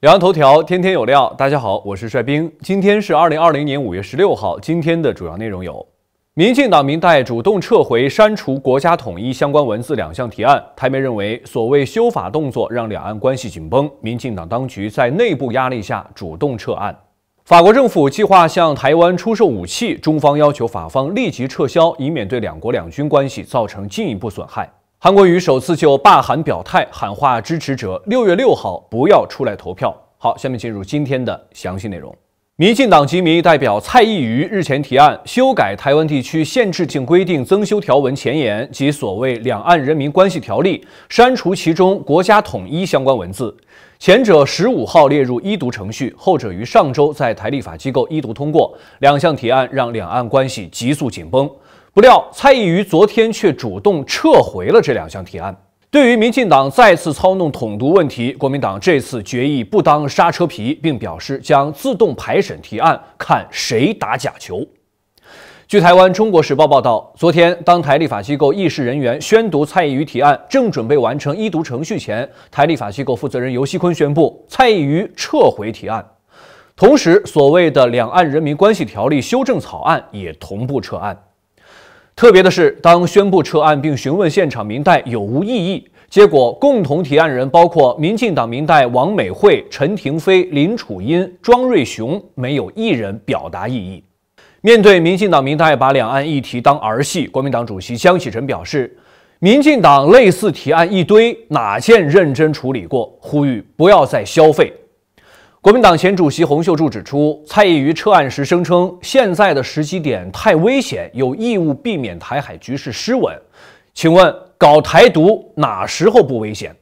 两岸头条，天天有料。大家好，我是帅兵。今天是二零二零年五月十六号。今天的主要内容有：民进党民代主动撤回删除国家统一相关文字两项提案，台媒认为所谓修法动作让两岸关系紧绷，民进党当局在内部压力下主动撤案。法国政府计划向台湾出售武器，中方要求法方立即撤销，以免对两国两军关系造成进一步损害。韩国瑜首次就罢韩表态，喊话支持者：六月六号不要出来投票。好，下面进入今天的详细内容。民进党籍民意代表蔡意瑜日前提案修改台湾地区限制性规定增修条文前言及所谓《两岸人民关系条例》，删除其中“国家统一”相关文字。前者十五号列入一读程序，后者于上周在台立法机构一读通过。两项提案让两岸关系急速紧绷。不料蔡英瑜昨天却主动撤回了这两项提案。对于民进党再次操弄统独问题，国民党这次决议不当刹车皮，并表示将自动排审提案，看谁打假球。据台湾《中国时报》报道，昨天当台立法机构议事人员宣读蔡英瑜提案，正准备完成一读程序前，台立法机构负责人尤熙坤宣布蔡英瑜撤回提案，同时所谓的《两岸人民关系条例》修正草案也同步撤案。特别的是，当宣布撤案并询问现场民代有无异议，结果共同提案人包括民进党民代王美惠、陈廷飞、林楚茵、庄瑞雄，没有一人表达异议。面对民进党民代把两岸议题当儿戏，国民党主席江启臣表示，民进党类似提案一堆，哪件认真处理过？呼吁不要再消费。国民党前主席洪秀柱指出，蔡英文撤案时声称现在的时机点太危险，有义务避免台海局势失稳。请问，搞台独哪时候不危险？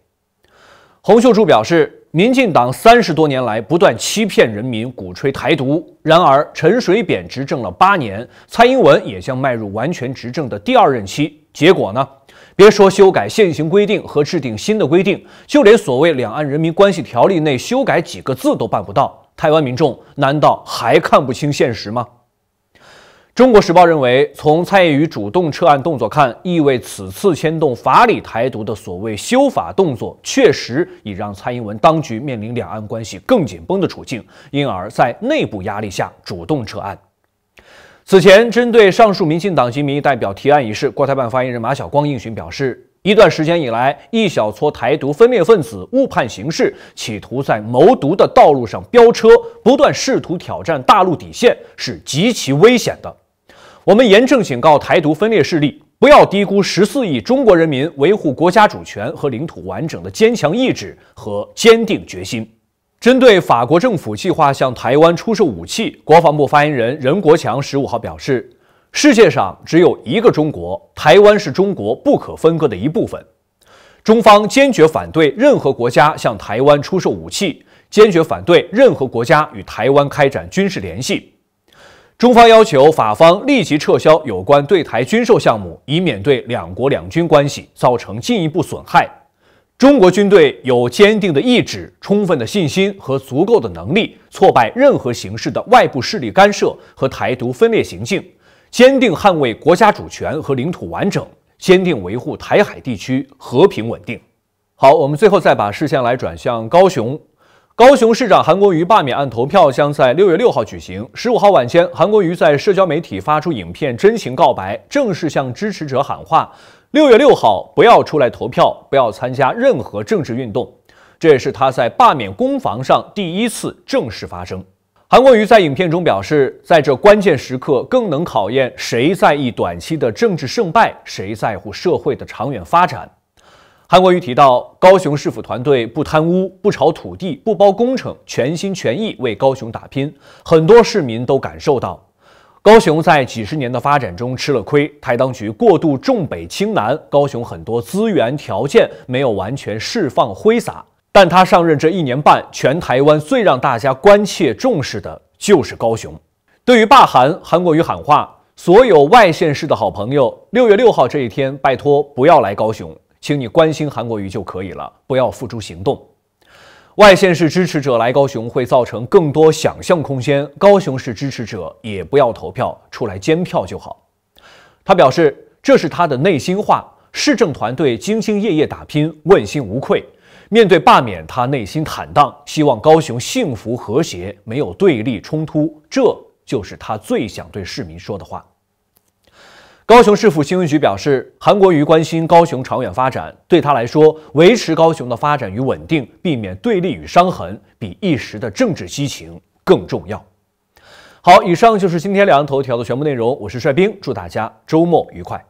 洪秀柱表示，民进党三十多年来不断欺骗人民，鼓吹台独。然而，陈水扁执政了八年，蔡英文也将迈入完全执政的第二任期，结果呢？别说修改现行规定和制定新的规定，就连所谓《两岸人民关系条例》内修改几个字都办不到。台湾民众难道还看不清现实吗？中国时报认为，从蔡英文主动撤案动作看，意味此次牵动法理台独的所谓修法动作，确实已让蔡英文当局面临两岸关系更紧绷的处境，因而，在内部压力下主动撤案。此前，针对上述民进党籍民意代表提案一事，国台办发言人马晓光应询表示，一段时间以来，一小撮台独分裂分子误判形势，企图在谋独的道路上飙车，不断试图挑战大陆底线，是极其危险的。我们严正警告台独分裂势力，不要低估十四亿中国人民维护国家主权和领土完整的坚强意志和坚定决心。针对法国政府计划向台湾出售武器，国防部发言人任国强十五号表示：“世界上只有一个中国，台湾是中国不可分割的一部分。中方坚决反对任何国家向台湾出售武器，坚决反对任何国家与台湾开展军事联系。中方要求法方立即撤销有关对台军售项目，以免对两国两军关系造成进一步损害。”中国军队有坚定的意志、充分的信心和足够的能力，挫败任何形式的外部势力干涉和台独分裂行径，坚定捍卫国家主权和领土完整，坚定维护台海地区和平稳定。好，我们最后再把视线来转向高雄。高雄市长韩国瑜罢免案投票将在六月六号举行。十五号晚间，韩国瑜在社交媒体发出影片真情告白，正式向支持者喊话。六月六号，不要出来投票，不要参加任何政治运动。这也是他在罢免攻防上第一次正式发声。韩国瑜在影片中表示，在这关键时刻，更能考验谁在意短期的政治胜败，谁在乎社会的长远发展。韩国瑜提到，高雄市府团队不贪污，不炒土地，不包工程，全心全意为高雄打拼，很多市民都感受到。高雄在几十年的发展中吃了亏，台当局过度重北轻南，高雄很多资源条件没有完全释放挥洒。但他上任这一年半，全台湾最让大家关切重视的就是高雄。对于罢韩，韩国瑜喊话：所有外县市的好朋友，六月六号这一天，拜托不要来高雄，请你关心韩国瑜就可以了，不要付诸行动。外县市支持者来高雄会造成更多想象空间，高雄市支持者也不要投票，出来监票就好。他表示，这是他的内心话。市政团队兢兢业业打拼，问心无愧。面对罢免，他内心坦荡，希望高雄幸福和谐，没有对立冲突，这就是他最想对市民说的话。高雄市府新闻局表示，韩国瑜关心高雄长远发展，对他来说，维持高雄的发展与稳定，避免对立与伤痕，比一时的政治激情更重要。好，以上就是今天两岸头条的全部内容，我是帅兵，祝大家周末愉快。